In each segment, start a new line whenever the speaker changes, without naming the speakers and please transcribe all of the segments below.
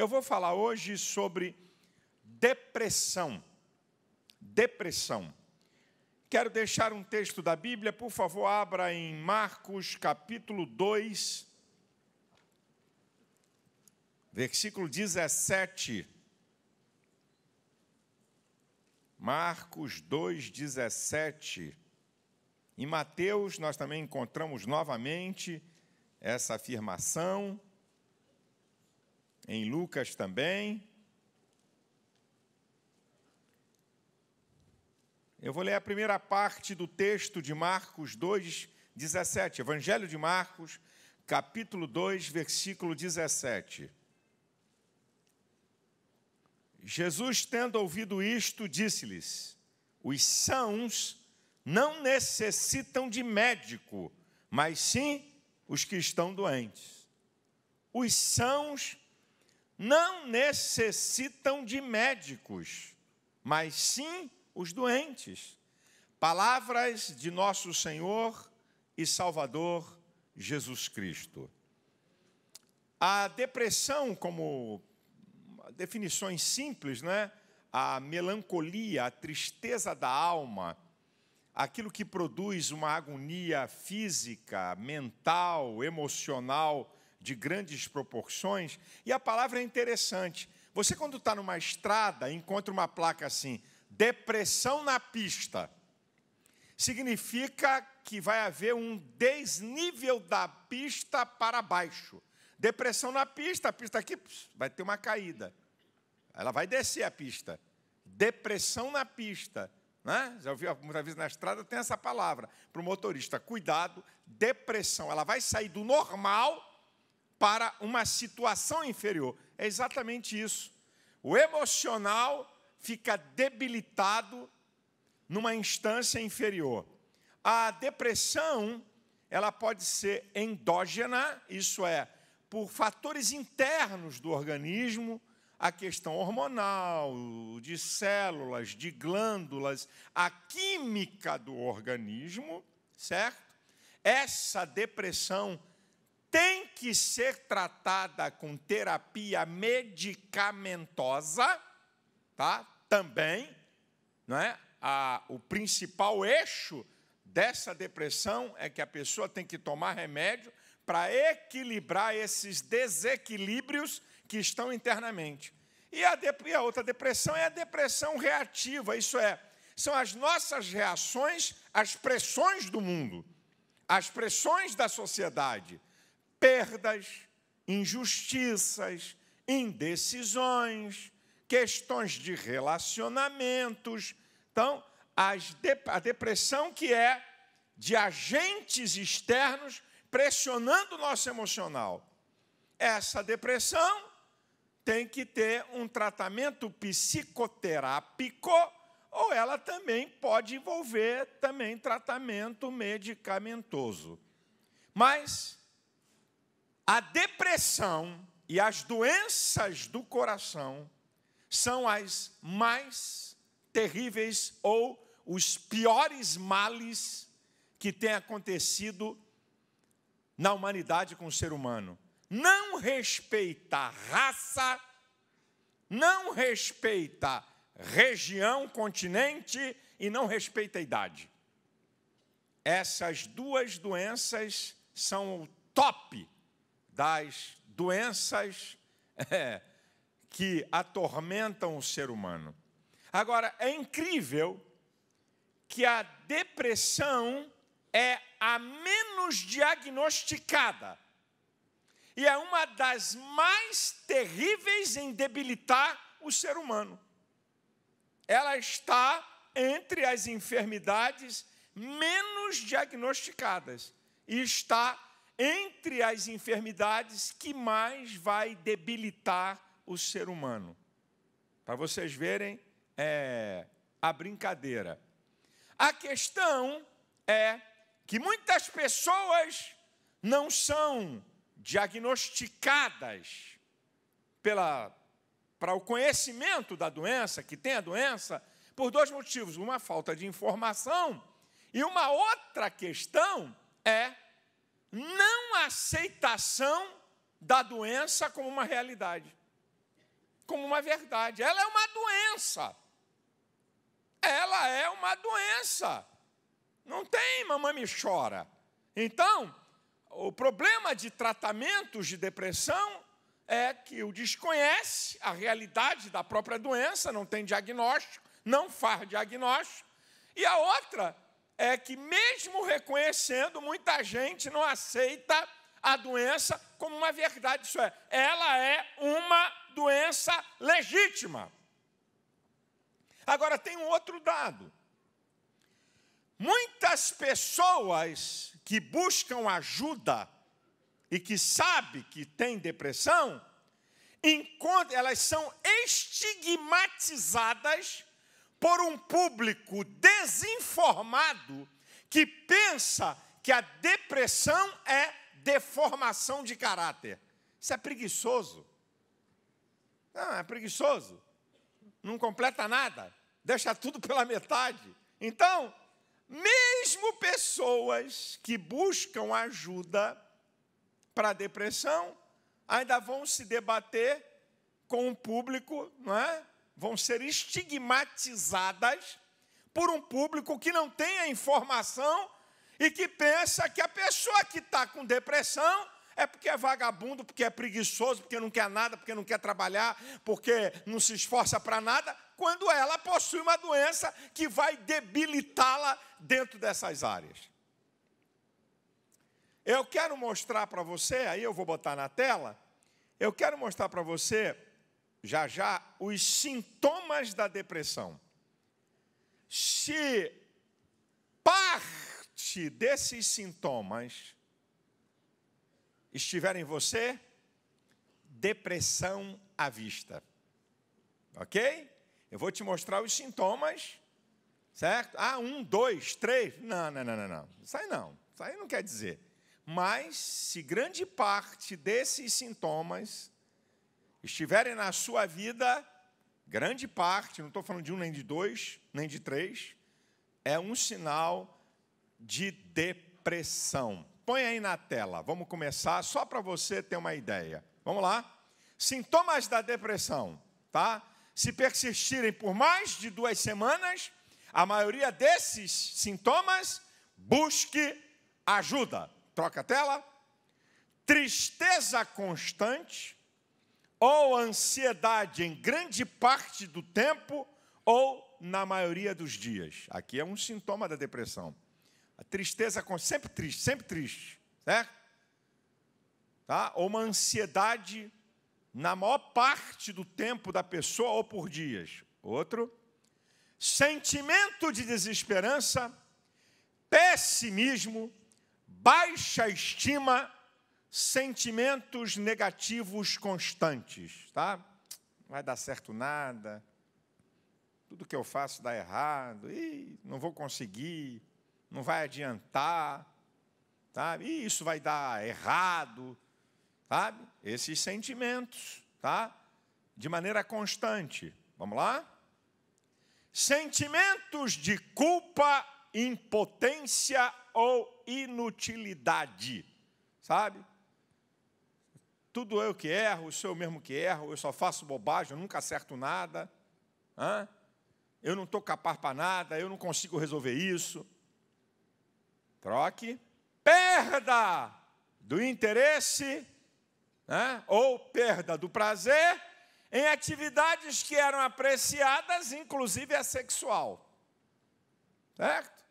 Eu vou falar hoje sobre depressão. Depressão. Quero deixar um texto da Bíblia, por favor, abra em Marcos capítulo 2, versículo 17. Marcos 2, 17. Em Mateus, nós também encontramos novamente essa afirmação em Lucas também. Eu vou ler a primeira parte do texto de Marcos 2, 17. Evangelho de Marcos, capítulo 2, versículo 17. Jesus, tendo ouvido isto, disse-lhes: Os sãos não necessitam de médico, mas sim os que estão doentes. Os sãos não necessitam de médicos, mas sim os doentes. Palavras de nosso Senhor e Salvador Jesus Cristo. A depressão, como definições simples, né? a melancolia, a tristeza da alma, aquilo que produz uma agonia física, mental, emocional, de grandes proporções. E a palavra é interessante. Você, quando está numa estrada, encontra uma placa assim: depressão na pista. Significa que vai haver um desnível da pista para baixo. Depressão na pista, a pista aqui vai ter uma caída. Ela vai descer a pista. Depressão na pista. Né? Já ouviu muitas vezes na estrada, tem essa palavra para o motorista: cuidado, depressão. Ela vai sair do normal para uma situação inferior. É exatamente isso. O emocional fica debilitado numa instância inferior. A depressão, ela pode ser endógena, isso é, por fatores internos do organismo, a questão hormonal, de células, de glândulas, a química do organismo, certo? Essa depressão tem que ser tratada com terapia medicamentosa, tá? Também, não é? A, o principal eixo dessa depressão é que a pessoa tem que tomar remédio para equilibrar esses desequilíbrios que estão internamente. E a, e a outra depressão é a depressão reativa, isso é, são as nossas reações às pressões do mundo, às pressões da sociedade perdas, injustiças, indecisões, questões de relacionamentos. Então, de, a depressão que é de agentes externos pressionando o nosso emocional. Essa depressão tem que ter um tratamento psicoterápico ou ela também pode envolver também tratamento medicamentoso. Mas a depressão e as doenças do coração são as mais terríveis ou os piores males que têm acontecido na humanidade com o ser humano. Não respeita raça, não respeita região, continente e não respeita a idade. Essas duas doenças são o top das doenças é, que atormentam o ser humano. Agora, é incrível que a depressão é a menos diagnosticada e é uma das mais terríveis em debilitar o ser humano. Ela está entre as enfermidades menos diagnosticadas e está entre as enfermidades que mais vai debilitar o ser humano. Para vocês verem é, a brincadeira. A questão é que muitas pessoas não são diagnosticadas pela, para o conhecimento da doença, que tem a doença, por dois motivos: uma falta de informação e uma outra questão é não aceitação da doença como uma realidade, como uma verdade. Ela é uma doença. Ela é uma doença. Não tem mamãe me chora. Então, o problema de tratamentos de depressão é que o desconhece a realidade da própria doença, não tem diagnóstico, não faz diagnóstico. E a outra é que, mesmo reconhecendo, muita gente não aceita a doença como uma verdade. Isso é, ela é uma doença legítima. Agora, tem um outro dado. Muitas pessoas que buscam ajuda e que sabem que têm depressão, elas são estigmatizadas por um público desinformado que pensa que a depressão é deformação de caráter. Isso é preguiçoso. Não, é preguiçoso. Não completa nada. Deixa tudo pela metade. Então, mesmo pessoas que buscam ajuda para a depressão ainda vão se debater com um público, não é? vão ser estigmatizadas por um público que não tem a informação e que pensa que a pessoa que está com depressão é porque é vagabundo, porque é preguiçoso, porque não quer nada, porque não quer trabalhar, porque não se esforça para nada, quando ela possui uma doença que vai debilitá-la dentro dessas áreas. Eu quero mostrar para você, aí eu vou botar na tela, eu quero mostrar para você já já os sintomas da depressão. Se parte desses sintomas estiver em você, depressão à vista. Ok? Eu vou te mostrar os sintomas, certo? Ah, um, dois, três. Não, não, não, não, não. Isso aí não. Isso aí não quer dizer. Mas se grande parte desses sintomas estiverem na sua vida, grande parte, não estou falando de um, nem de dois, nem de três, é um sinal de depressão. Põe aí na tela, vamos começar só para você ter uma ideia. Vamos lá? Sintomas da depressão, tá? Se persistirem por mais de duas semanas, a maioria desses sintomas, busque ajuda. Troca a tela. Tristeza constante, ou ansiedade em grande parte do tempo ou na maioria dos dias. Aqui é um sintoma da depressão. A tristeza com sempre triste, sempre triste, certo? Tá? Ou uma ansiedade na maior parte do tempo da pessoa ou por dias. Outro, sentimento de desesperança, pessimismo, baixa estima sentimentos negativos constantes, tá? Não vai dar certo nada, tudo que eu faço dá errado, e não vou conseguir, não vai adiantar, sabe? E isso vai dar errado, sabe? Esses sentimentos, tá? De maneira constante. Vamos lá? Sentimentos de culpa, impotência ou inutilidade, sabe? tudo eu que erro, o senhor mesmo que erro, eu só faço bobagem, eu nunca acerto nada, eu não estou capaz para nada, eu não consigo resolver isso. Troque. Perda do interesse, né? ou perda do prazer, em atividades que eram apreciadas, inclusive a sexual. Certo?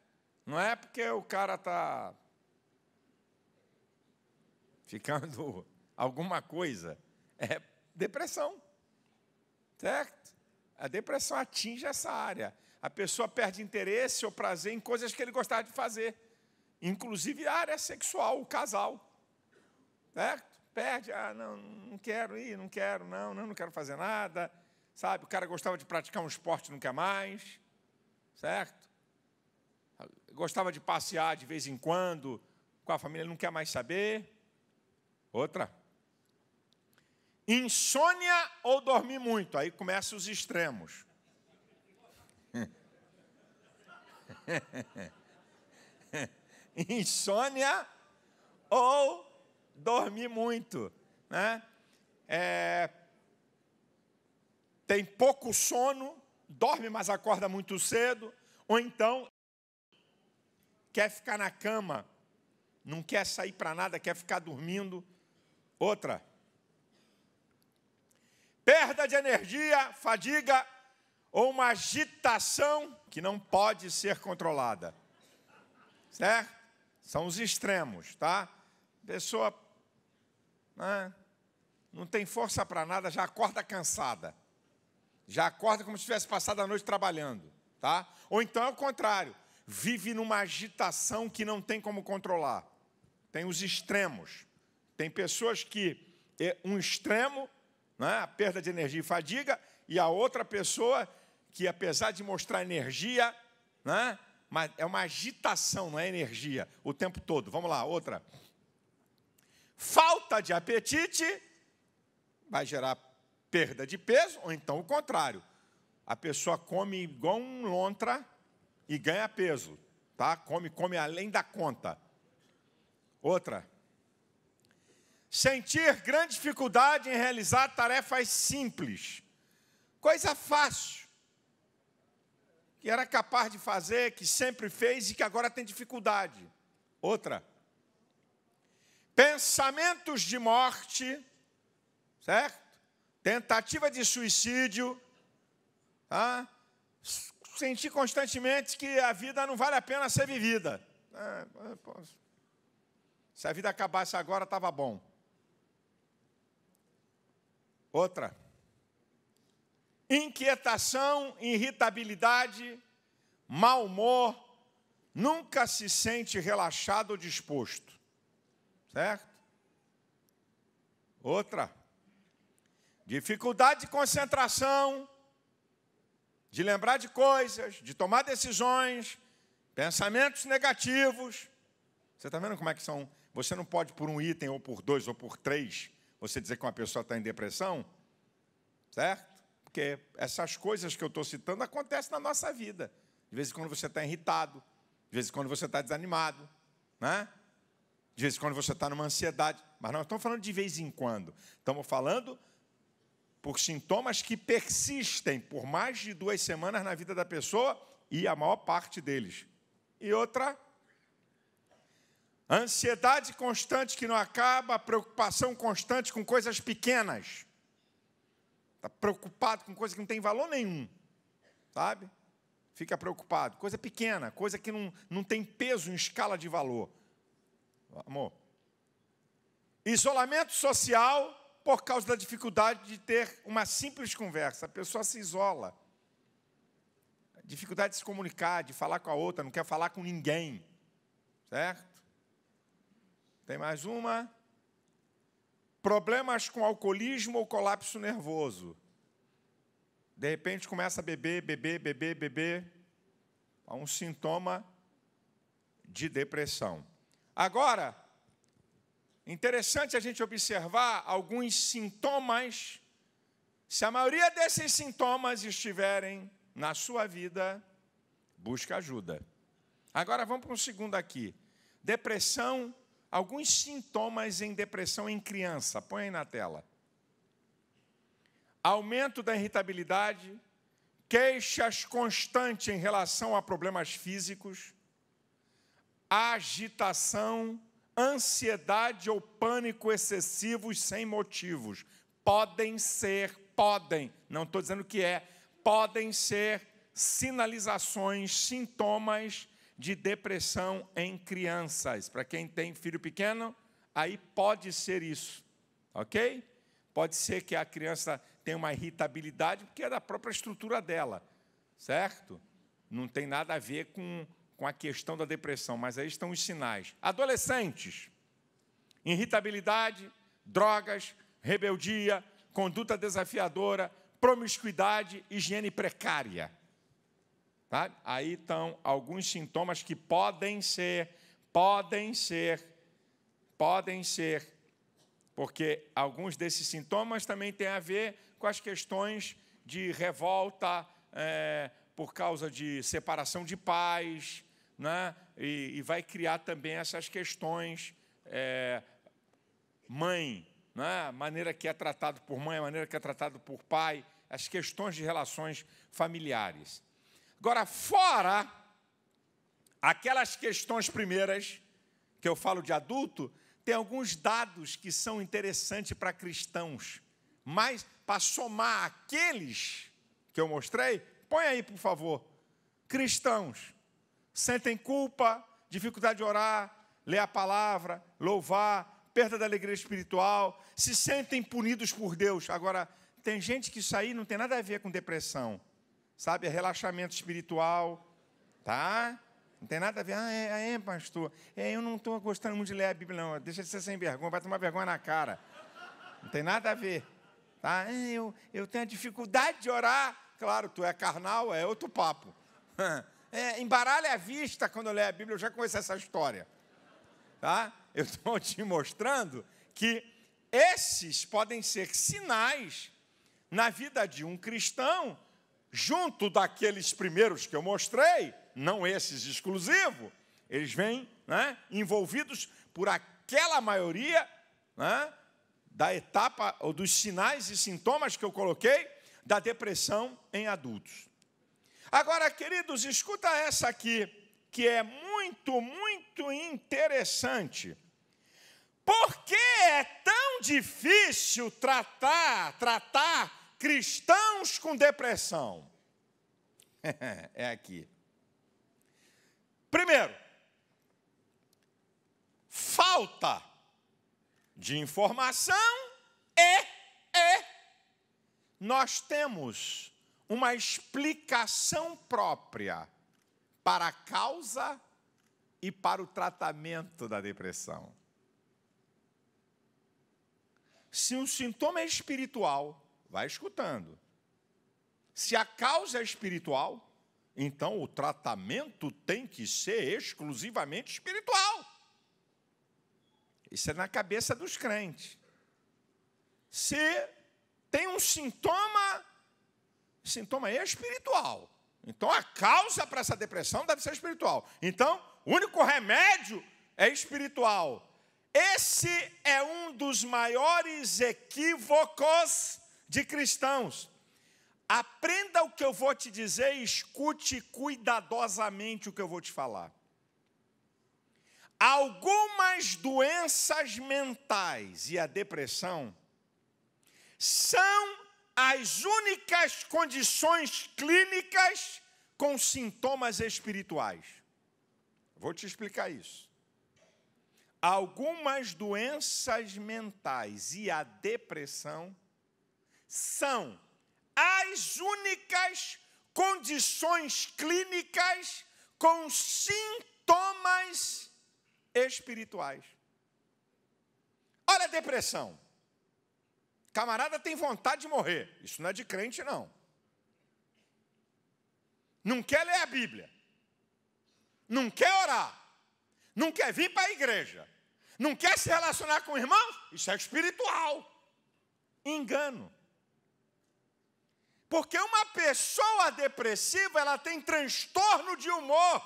Não é porque o cara está ficando alguma coisa, é depressão. Certo? A depressão atinge essa área. A pessoa perde interesse ou prazer em coisas que ele gostava de fazer, inclusive a área sexual, o casal. Certo? Perde, ah, não, não quero ir, não quero, não, não, não quero fazer nada. Sabe? O cara gostava de praticar um esporte, não quer mais. Certo? Gostava de passear de vez em quando com a família, não quer mais saber. Outra, Insônia ou dormir muito? Aí começam os extremos. Insônia ou dormir muito, né? É, tem pouco sono, dorme mas acorda muito cedo, ou então quer ficar na cama, não quer sair para nada, quer ficar dormindo. Outra, perda de energia, fadiga ou uma agitação que não pode ser controlada. Certo? São os extremos, tá? Pessoa né, não tem força para nada, já acorda cansada. Já acorda como se tivesse passado a noite trabalhando, tá? Ou então é o contrário, vive numa agitação que não tem como controlar. Tem os extremos. Tem pessoas que é, um extremo né? a perda de energia e fadiga, e a outra pessoa que, apesar de mostrar energia, né? mas é uma agitação, não é energia, o tempo todo. Vamos lá, outra. Falta de apetite vai gerar perda de peso, ou então o contrário. A pessoa come igual um lontra e ganha peso, tá? Come, come além da conta. Outra sentir grande dificuldade em realizar tarefas simples, coisa fácil, que era capaz de fazer, que sempre fez e que agora tem dificuldade. Outra, pensamentos de morte, certo? Tentativa de suicídio, tá? sentir constantemente que a vida não vale a pena ser vivida. É, se a vida acabasse agora, estava bom. Outra. Inquietação, irritabilidade, mau humor, nunca se sente relaxado ou disposto. Certo? Outra. Dificuldade de concentração, de lembrar de coisas, de tomar decisões, pensamentos negativos. Você está vendo como é que são? Você não pode por um item, ou por dois, ou por três, você dizer que uma pessoa está em depressão, certo? Porque essas coisas que eu estou citando acontecem na nossa vida. De vez em quando você está irritado, de vez em quando você está desanimado, né? De vez em quando você está numa ansiedade. Mas não estamos falando de vez em quando. Estamos falando por sintomas que persistem por mais de duas semanas na vida da pessoa e a maior parte deles. E outra a ansiedade constante que não acaba, a preocupação constante com coisas pequenas. Está preocupado com coisa que não tem valor nenhum, sabe? Fica preocupado. Coisa pequena, coisa que não, não tem peso em escala de valor. Amor. Isolamento social por causa da dificuldade de ter uma simples conversa. A pessoa se isola. Dificuldade de se comunicar, de falar com a outra, não quer falar com ninguém. Certo? Tem mais uma? Problemas com alcoolismo ou colapso nervoso. De repente começa a beber, beber, beber, beber. Há um sintoma de depressão. Agora, interessante a gente observar alguns sintomas. Se a maioria desses sintomas estiverem na sua vida, busca ajuda. Agora vamos para um segundo aqui. Depressão Alguns sintomas em depressão em criança, põe aí na tela. Aumento da irritabilidade, queixas constantes em relação a problemas físicos, agitação, ansiedade ou pânico excessivos sem motivos. Podem ser, podem, não estou dizendo que é, podem ser sinalizações, sintomas de depressão em crianças. Para quem tem filho pequeno, aí pode ser isso, ok? Pode ser que a criança tenha uma irritabilidade, porque é da própria estrutura dela, certo? Não tem nada a ver com, com a questão da depressão, mas aí estão os sinais. Adolescentes, irritabilidade, drogas, rebeldia, conduta desafiadora, promiscuidade, higiene precária. Tá? Aí estão alguns sintomas que podem ser, podem ser, podem ser, porque alguns desses sintomas também têm a ver com as questões de revolta é, por causa de separação de pais, né? e, e vai criar também essas questões é, mãe, né? maneira que é tratado por mãe, maneira que é tratado por pai, as questões de relações familiares. Agora, fora aquelas questões primeiras que eu falo de adulto, tem alguns dados que são interessantes para cristãos. Mas para somar aqueles que eu mostrei, põe aí, por favor. Cristãos sentem culpa, dificuldade de orar, ler a palavra, louvar, perda da alegria espiritual, se sentem punidos por Deus. Agora, tem gente que isso aí não tem nada a ver com depressão sabe? É relaxamento espiritual, tá? Não tem nada a ver, ah, é, ah, é pastor, é, eu não estou gostando muito de ler a Bíblia, não, deixa de ser sem vergonha, vai tomar vergonha na cara. Não tem nada a ver, tá? É, eu, eu tenho a dificuldade de orar, claro, tu é carnal, é outro papo. É, embaralha a vista quando lê a Bíblia, eu já conheço essa história, tá? Eu estou te mostrando que esses podem ser sinais na vida de um cristão junto daqueles primeiros que eu mostrei, não esses exclusivos, eles vêm né, envolvidos por aquela maioria né, da etapa ou dos sinais e sintomas que eu coloquei da depressão em adultos. Agora, queridos, escuta essa aqui, que é muito, muito interessante. Por que é tão difícil tratar, tratar cristãos com depressão. é aqui. Primeiro, falta de informação e, é, e é. nós temos uma explicação própria para a causa e para o tratamento da depressão. Se um sintoma é espiritual, vai escutando. Se a causa é espiritual, então o tratamento tem que ser exclusivamente espiritual. Isso é na cabeça dos crentes. Se tem um sintoma, sintoma é espiritual. Então a causa para essa depressão deve ser espiritual. Então, o único remédio é espiritual. Esse é um dos maiores equívocos de cristãos. Aprenda o que eu vou te dizer e escute cuidadosamente o que eu vou te falar. Algumas doenças mentais e a depressão são as únicas condições clínicas com sintomas espirituais. Vou te explicar isso. Algumas doenças mentais e a depressão são as únicas condições clínicas com sintomas espirituais. Olha a depressão. Camarada tem vontade de morrer. Isso não é de crente, não. Não quer ler a Bíblia. Não quer orar. Não quer vir para a igreja. Não quer se relacionar com o irmão. Isso é espiritual. Engano. Porque uma pessoa depressiva, ela tem transtorno de humor.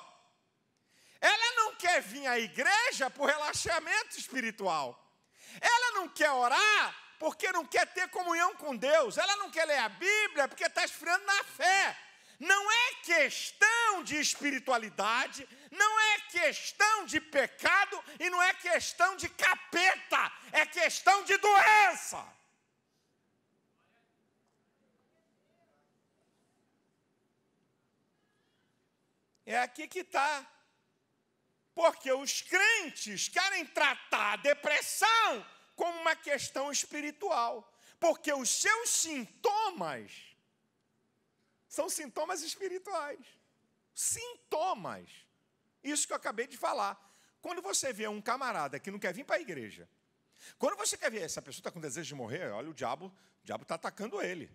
Ela não quer vir à igreja por relaxamento espiritual. Ela não quer orar porque não quer ter comunhão com Deus. Ela não quer ler a Bíblia porque está esfriando na fé. Não é questão de espiritualidade, não é questão de pecado e não é questão de capeta, é questão de doença. É aqui que está. Porque os crentes querem tratar a depressão como uma questão espiritual. Porque os seus sintomas são sintomas espirituais. Sintomas. Isso que eu acabei de falar. Quando você vê um camarada que não quer vir para a igreja, quando você quer ver essa pessoa está com desejo de morrer, olha o diabo, o diabo está atacando ele.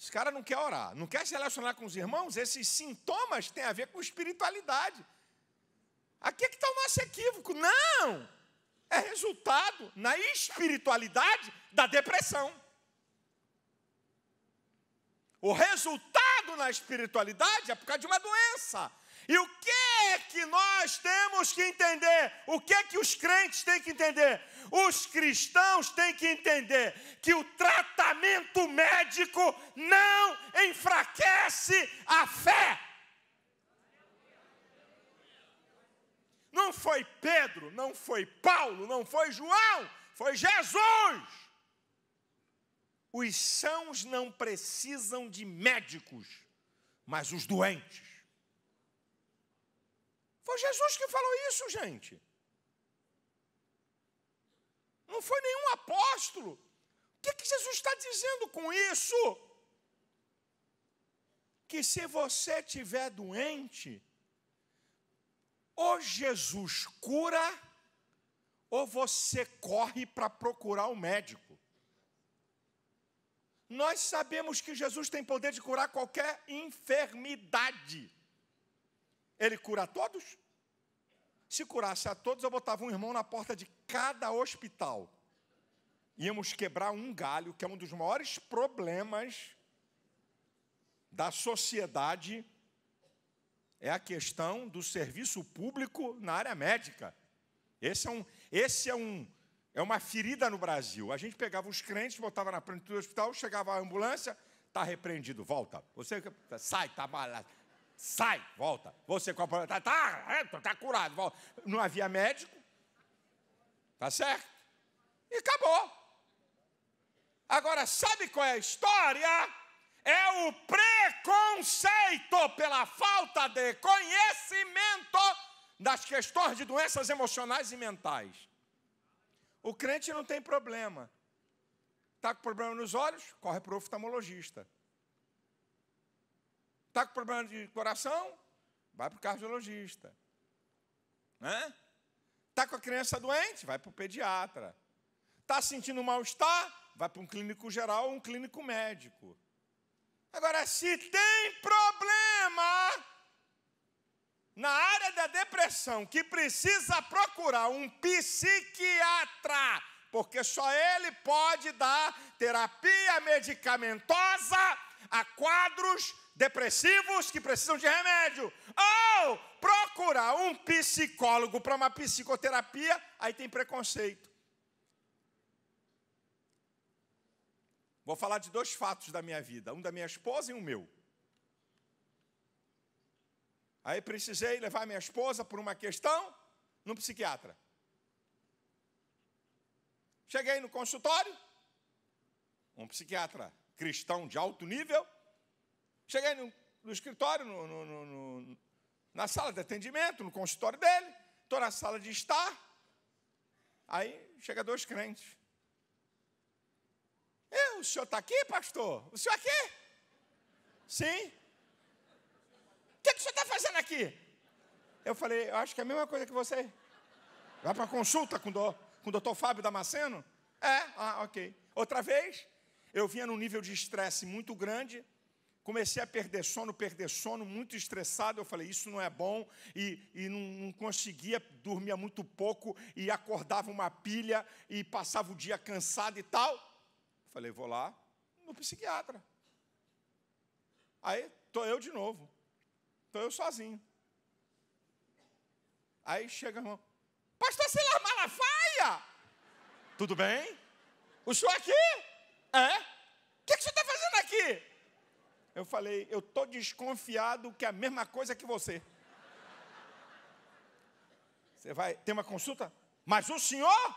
Esse cara não quer orar, não quer se relacionar com os irmãos, esses sintomas têm a ver com espiritualidade. Aqui é que está o nosso equívoco. Não! É resultado na espiritualidade da depressão. O resultado na espiritualidade é por causa de uma doença. E o que é que nós temos que entender? O que é que os crentes têm que entender? Os cristãos têm que entender que o tratamento médico não enfraquece a fé. Não foi Pedro, não foi Paulo, não foi João, foi Jesus. Os sãos não precisam de médicos, mas os doentes. Foi Jesus que falou isso, gente. Não foi nenhum apóstolo. O que, é que Jesus está dizendo com isso? Que se você estiver doente, ou Jesus cura, ou você corre para procurar o um médico. Nós sabemos que Jesus tem poder de curar qualquer enfermidade. Ele cura todos? Se curasse a todos, eu botava um irmão na porta de cada hospital. Íamos quebrar um galho, que é um dos maiores problemas da sociedade, é a questão do serviço público na área médica. Esse é um, esse é um, é uma ferida no Brasil. A gente pegava os crentes, botava na frente do hospital, chegava a ambulância, tá repreendido, volta. Você sai, tá malado sai, volta. Você com a problema, tá, tá, é, tá curado, volta. Não havia médico, tá certo? E acabou. Agora, sabe qual é a história? É o preconceito pela falta de conhecimento das questões de doenças emocionais e mentais. O crente não tem problema. Está com problema nos olhos? Corre para o oftalmologista. Está com problema de coração? Vai para o cardiologista. Está né? com a criança doente? Vai para o pediatra. Está sentindo mal-estar? Vai para um clínico geral ou um clínico médico. Agora, se tem problema na área da depressão que precisa procurar um psiquiatra, porque só ele pode dar terapia medicamentosa a quadros depressivos que precisam de remédio, ou procurar um psicólogo para uma psicoterapia, aí tem preconceito. Vou falar de dois fatos da minha vida, um da minha esposa e um meu. Aí precisei levar minha esposa por uma questão num psiquiatra. Cheguei no consultório, um psiquiatra cristão de alto nível, Cheguei no, no escritório, no, no, na sala de atendimento, no consultório dele, estou na sala de estar. Aí chega dois crentes. Eu, o senhor está aqui, pastor? O senhor aqui? Sim. O que, que o senhor está fazendo aqui? Eu falei, eu acho que é a mesma coisa que você. Vai para consulta com, do, com o doutor Fábio Damasceno? É, ah, ok. Outra vez, eu vinha num nível de estresse muito grande, comecei a perder sono, perder sono, muito estressado. Eu falei, isso não é bom, e, e não, não, conseguia, dormia muito pouco, e acordava uma pilha, e passava o dia cansado e tal. falei, vou lá no psiquiatra. Aí estou eu de novo, estou eu sozinho. Aí chega irmão, pastor Silas Malafaia, tudo bem? O senhor aqui? É? O que, que está fazendo aqui? Eu falei, eu estou desconfiado que é a mesma coisa que você. Você vai ter uma consulta? Mas o senhor?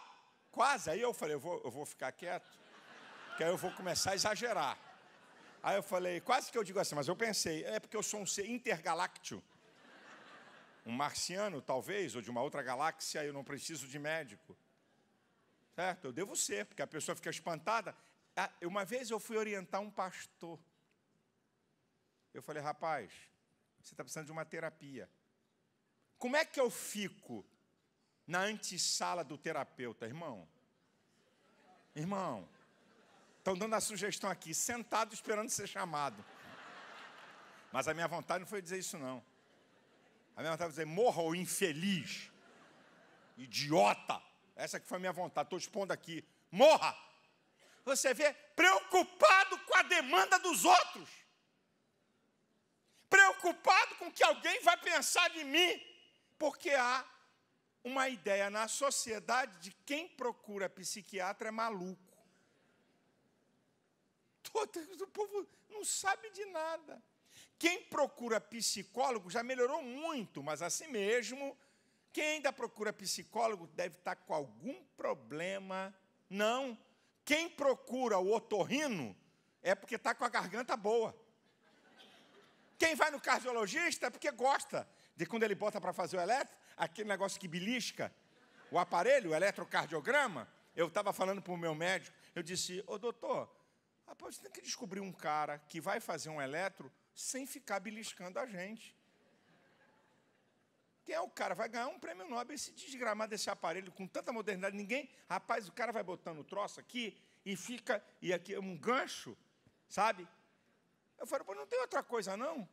Quase. Aí eu falei, eu vou, eu vou ficar quieto, que aí eu vou começar a exagerar. Aí eu falei, quase que eu digo assim, mas eu pensei, é porque eu sou um ser intergaláctico. Um marciano, talvez, ou de uma outra galáxia, eu não preciso de médico. Certo? Eu devo ser, porque a pessoa fica espantada. Ah, uma vez eu fui orientar um pastor. Eu falei, rapaz, você está precisando de uma terapia. Como é que eu fico na antessala do terapeuta, irmão? Irmão, estão dando a sugestão aqui, sentado esperando ser chamado. Mas a minha vontade não foi dizer isso, não. A minha vontade foi dizer, morra ou infeliz, idiota. Essa que foi a minha vontade, estou expondo aqui. Morra! Você vê, preocupado com a demanda dos outros preocupado com o que alguém vai pensar de mim, porque há uma ideia na sociedade de quem procura psiquiatra é maluco. Todo, o povo não sabe de nada. Quem procura psicólogo já melhorou muito, mas assim mesmo, quem ainda procura psicólogo deve estar tá com algum problema. Não. Quem procura o otorrino é porque está com a garganta boa. Quem vai no cardiologista é porque gosta de quando ele bota para fazer o eletro, aquele negócio que belisca o aparelho, o eletrocardiograma. Eu estava falando para o meu médico, eu disse, ô doutor, rapaz, você tem que descobrir um cara que vai fazer um eletro sem ficar beliscando a gente. Quem é o cara? Vai ganhar um prêmio Nobel esse desgramado desse aparelho com tanta modernidade, ninguém. Rapaz, o cara vai botando o troço aqui e fica. E aqui é um gancho, sabe? Eu falei, pô, não tem outra coisa não?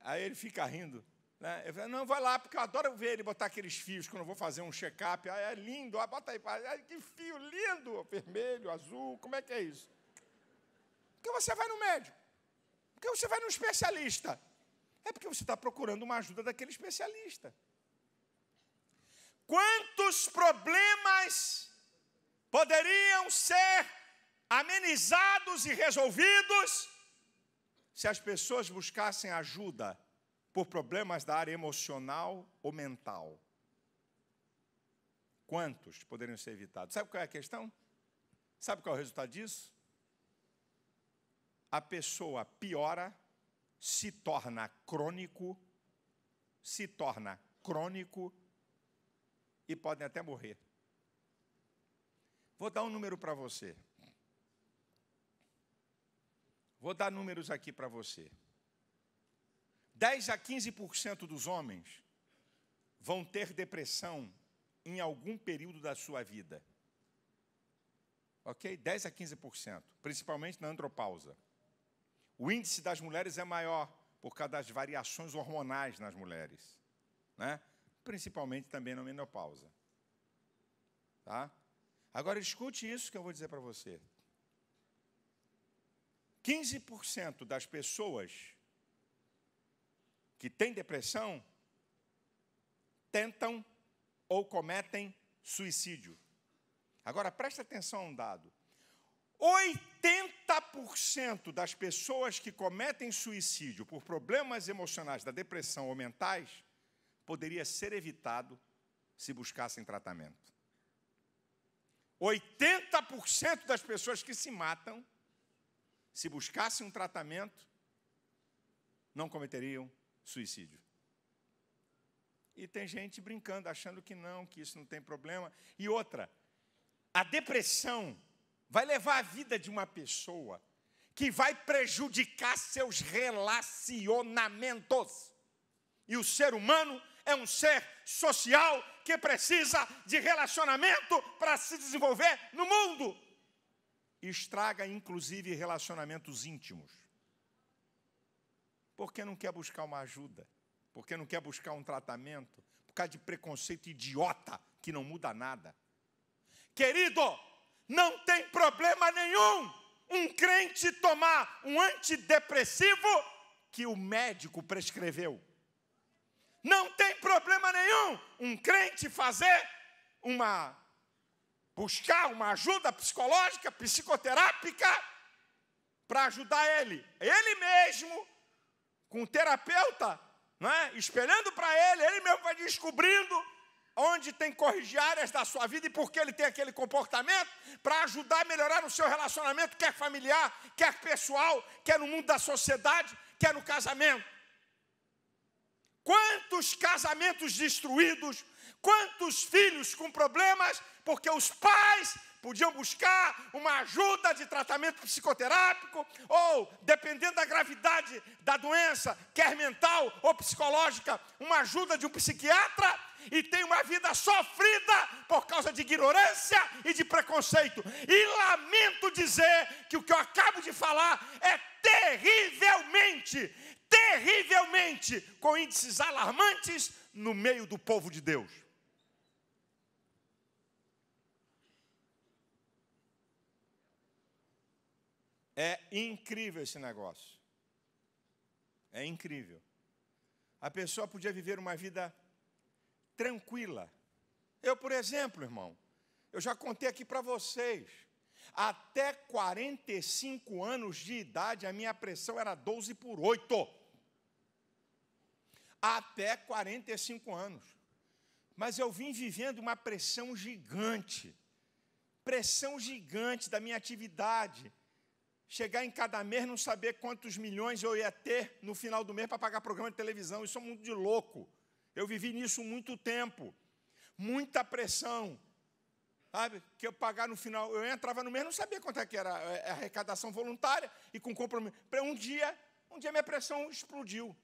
Aí ele fica rindo. Né? Eu falei, não, vai lá, porque eu adoro ver ele botar aqueles fios quando eu vou fazer um check-up. Ah, é lindo, ah, bota aí. Ah, que fio lindo, vermelho, azul, como é que é isso? Porque você vai no médico. Porque você vai no especialista. É porque você está procurando uma ajuda daquele especialista. Quantos problemas poderiam ser amenizados e resolvidos se as pessoas buscassem ajuda por problemas da área emocional ou mental. Quantos poderiam ser evitados? Sabe qual é a questão? Sabe qual é o resultado disso? A pessoa piora, se torna crônico, se torna crônico e podem até morrer. Vou dar um número para você. Vou dar números aqui para você. 10 a 15% dos homens vão ter depressão em algum período da sua vida. Ok? 10 a 15%, principalmente na andropausa. O índice das mulheres é maior por causa das variações hormonais nas mulheres, né? principalmente também na menopausa. Tá? Agora escute isso que eu vou dizer para você. 15% das pessoas que têm depressão tentam ou cometem suicídio. Agora preste atenção a um dado. 80% das pessoas que cometem suicídio por problemas emocionais da depressão ou mentais poderia ser evitado se buscassem tratamento. 80% das pessoas que se matam se buscassem um tratamento, não cometeriam suicídio. E tem gente brincando, achando que não, que isso não tem problema. E outra, a depressão vai levar a vida de uma pessoa que vai prejudicar seus relacionamentos. E o ser humano é um ser social que precisa de relacionamento para se desenvolver no mundo estraga inclusive relacionamentos íntimos. Porque não quer buscar uma ajuda, porque não quer buscar um tratamento, por causa de preconceito idiota que não muda nada. Querido, não tem problema nenhum um crente tomar um antidepressivo que o médico prescreveu. Não tem problema nenhum um crente fazer uma buscar uma ajuda psicológica, psicoterápica, para ajudar ele. Ele mesmo, com o terapeuta, esperando é, espelhando para ele, ele mesmo vai descobrindo onde tem que corrigir áreas da sua vida e por que ele tem aquele comportamento, para ajudar a melhorar o seu relacionamento, quer familiar, quer pessoal, quer no mundo da sociedade, quer no casamento. Quantos casamentos destruídos Quantos filhos com problemas porque os pais podiam buscar uma ajuda de tratamento psicoterápico ou, dependendo da gravidade da doença, quer mental ou psicológica, uma ajuda de um psiquiatra e tem uma vida sofrida por causa de ignorância e de preconceito. E lamento dizer que o que eu acabo de falar é terrivelmente, terrivelmente com índices alarmantes no meio do povo de Deus. É incrível esse negócio. É incrível. A pessoa podia viver uma vida tranquila. Eu, por exemplo, irmão, eu já contei aqui para vocês. Até 45 anos de idade, a minha pressão era 12 por 8. Até 45 anos. Mas eu vim vivendo uma pressão gigante. Pressão gigante da minha atividade chegar em cada mês não saber quantos milhões eu ia ter no final do mês para pagar programa de televisão. Isso é um mundo de louco. Eu vivi nisso muito tempo. Muita pressão. Sabe? Que eu pagar no final. Eu entrava no mês, não sabia quanto é que era a é, é arrecadação voluntária e com compromisso. Um dia, um dia minha pressão explodiu.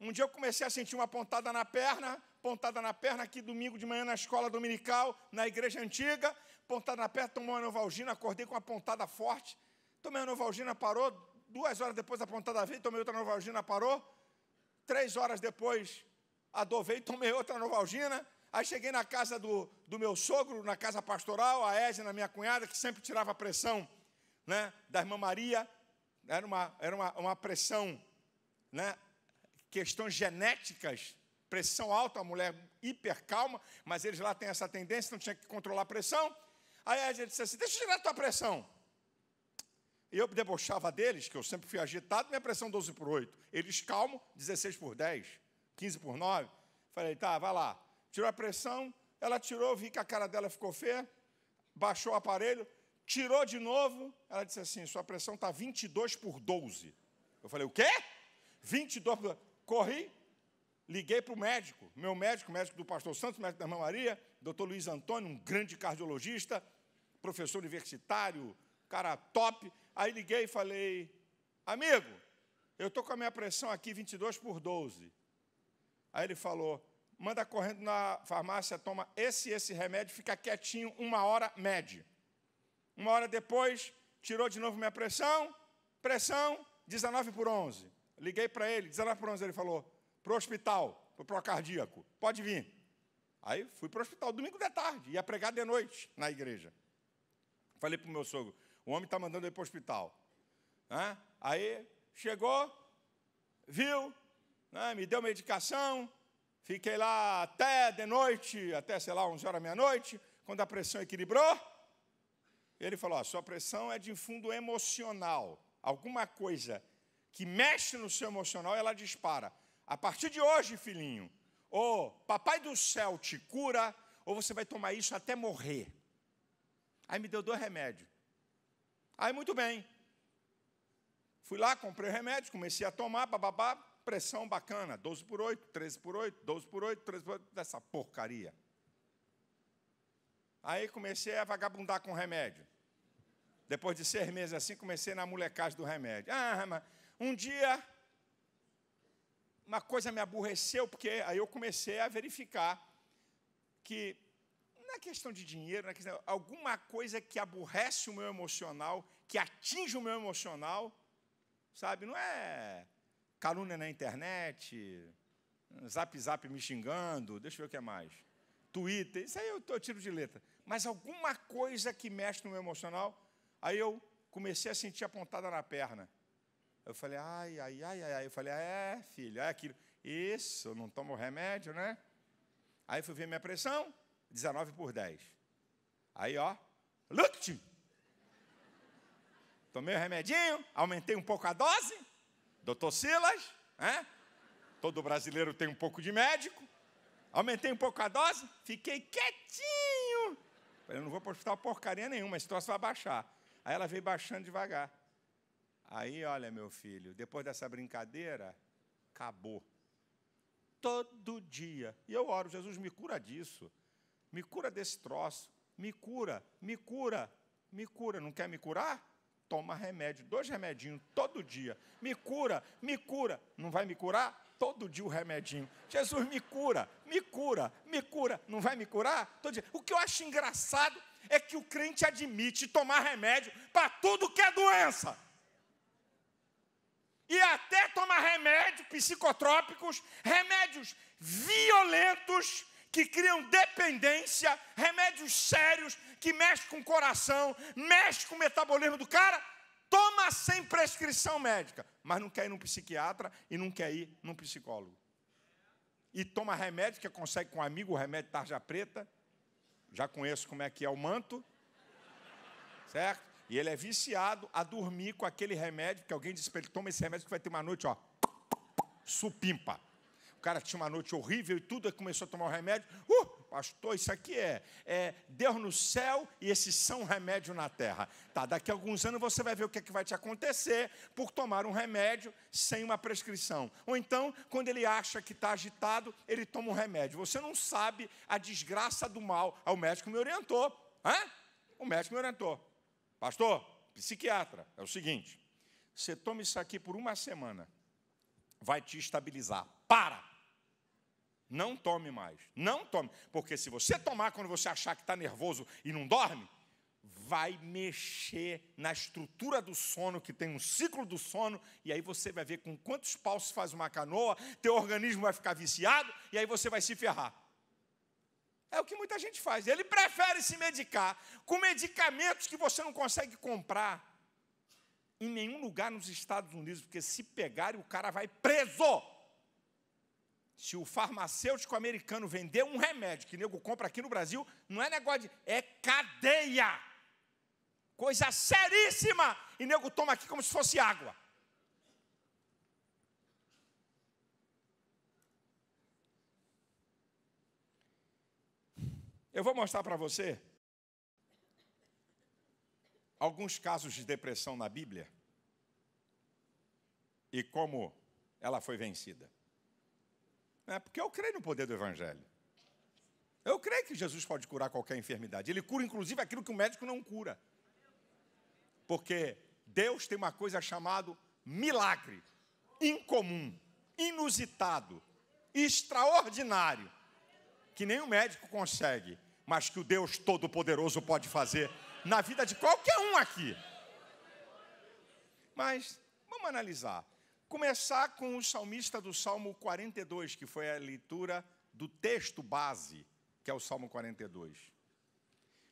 Um dia eu comecei a sentir uma pontada na perna, pontada na perna aqui domingo de manhã na escola dominical, na igreja antiga, pontada na perna, tomou uma novalgina, acordei com uma pontada forte, tomei uma novalgina, parou, duas horas depois a pontada veio, tomei outra novalgina, parou, três horas depois a dor veio, tomei outra novalgina, aí cheguei na casa do, do meu sogro, na casa pastoral, a Edna, minha cunhada, que sempre tirava a pressão né, da irmã Maria, era uma, era uma, uma pressão, né, questões genéticas, pressão alta, a mulher hiper calma, mas eles lá têm essa tendência, não tinha que controlar a pressão. Aí a gente disse assim: deixa eu tirar a tua pressão. E eu debochava deles, que eu sempre fui agitado, minha pressão 12 por 8. Eles calmo, 16 por 10, 15 por 9. Falei, tá, vai lá. Tirou a pressão, ela tirou, vi que a cara dela ficou feia, baixou o aparelho, tirou de novo. Ela disse assim: sua pressão está 22 por 12. Eu falei, o quê? 22 por 12. Corri, Liguei para o médico, meu médico, médico do pastor Santos, médico da irmã Maria, doutor Luiz Antônio, um grande cardiologista, professor universitário, cara top. Aí liguei e falei, amigo, eu estou com a minha pressão aqui 22 por 12. Aí ele falou, manda correndo na farmácia, toma esse esse remédio, fica quietinho, uma hora, mede. Uma hora depois, tirou de novo minha pressão, pressão, 19 por 11. Liguei para ele, 19 por 11, ele falou, para o hospital, para o cardíaco. Pode vir. Aí fui para o hospital domingo da tarde, ia pregar de noite na igreja. Falei para o meu sogro, o homem está mandando ele para o hospital. Né? Aí chegou, viu, né? me deu medicação, fiquei lá até de noite, até, sei lá, 11 horas meia-noite, quando a pressão equilibrou, ele falou, a sua pressão é de fundo emocional. Alguma coisa que mexe no seu emocional, ela dispara. A partir de hoje, filhinho, ou papai do céu te cura, ou você vai tomar isso até morrer. Aí me deu dois remédios. Aí, muito bem. Fui lá, comprei o remédio, comecei a tomar, bababá, pressão bacana, 12 por 8, 13 por 8, 12 por 8, 13 por 8, dessa porcaria. Aí comecei a vagabundar com o remédio. Depois de seis meses assim, comecei na molecagem do remédio. Ah, mas um dia uma coisa me aborreceu, porque aí eu comecei a verificar que não é questão de dinheiro, é questão, alguma coisa que aborrece o meu emocional, que atinge o meu emocional, sabe? Não é calúnia na internet, zap zap me xingando, deixa eu ver o que é mais. Twitter, isso aí eu, eu tiro de letra. Mas alguma coisa que mexe no meu emocional, aí eu comecei a sentir a pontada na perna. Eu falei, ai, ai, ai, ai. Eu falei, é, filho, é aquilo. Isso, não tomo remédio, né? Aí fui ver minha pressão, 19 por 10. Aí, ó, lute! Tomei o remedinho, aumentei um pouco a dose. Doutor Silas, né? Todo brasileiro tem um pouco de médico. Aumentei um pouco a dose, fiquei quietinho. Falei, eu não vou para o hospital porcaria nenhuma, esse troço vai baixar. Aí ela veio baixando devagar. Aí, olha, meu filho, depois dessa brincadeira, acabou. Todo dia. E eu oro, Jesus, me cura disso. Me cura desse troço. Me cura, me cura, me cura. Não quer me curar? Toma remédio, dois remedinhos todo dia. Me cura, me cura. Não vai me curar? Todo dia o remedinho. Jesus, me cura, me cura, me cura. Não vai me curar? Todo dia. O que eu acho engraçado é que o crente admite tomar remédio para tudo que é doença e até tomar remédios psicotrópicos, remédios violentos que criam dependência, remédios sérios que mexem com o coração, mexem com o metabolismo do cara, toma sem prescrição médica, mas não quer ir num psiquiatra e não quer ir num psicólogo. E toma remédio que consegue com um amigo, o remédio tarja preta, já conheço como é que é o manto, certo? E ele é viciado a dormir com aquele remédio, que alguém disse para ele: toma esse remédio que vai ter uma noite, ó, supimpa. O cara tinha uma noite horrível e tudo, começou a tomar o remédio. Uh, pastor, isso aqui é, é Deus no céu e esse são remédio na terra. Tá, daqui a alguns anos você vai ver o que, é que vai te acontecer por tomar um remédio sem uma prescrição. Ou então, quando ele acha que está agitado, ele toma um remédio. Você não sabe a desgraça do mal. Aí ah, o médico me orientou. Hã? O médico me orientou. Pastor, psiquiatra, é o seguinte: você toma isso aqui por uma semana, vai te estabilizar. Para! Não tome mais. Não tome. Porque se você tomar quando você achar que está nervoso e não dorme, vai mexer na estrutura do sono, que tem um ciclo do sono, e aí você vai ver com quantos paus faz uma canoa, teu organismo vai ficar viciado, e aí você vai se ferrar. É o que muita gente faz. Ele prefere se medicar com medicamentos que você não consegue comprar em nenhum lugar nos Estados Unidos, porque se pegarem, o cara vai preso. Se o farmacêutico americano vender um remédio que nego compra aqui no Brasil, não é negócio de. é cadeia. Coisa seríssima. E nego toma aqui como se fosse água. Eu vou mostrar para você alguns casos de depressão na Bíblia e como ela foi vencida. É porque eu creio no poder do Evangelho. Eu creio que Jesus pode curar qualquer enfermidade. Ele cura, inclusive, aquilo que o médico não cura. Porque Deus tem uma coisa chamada milagre, incomum, inusitado, extraordinário, que nem o médico consegue mas que o Deus Todo-Poderoso pode fazer na vida de qualquer um aqui. Mas vamos analisar. Começar com o salmista do Salmo 42, que foi a leitura do texto base, que é o Salmo 42.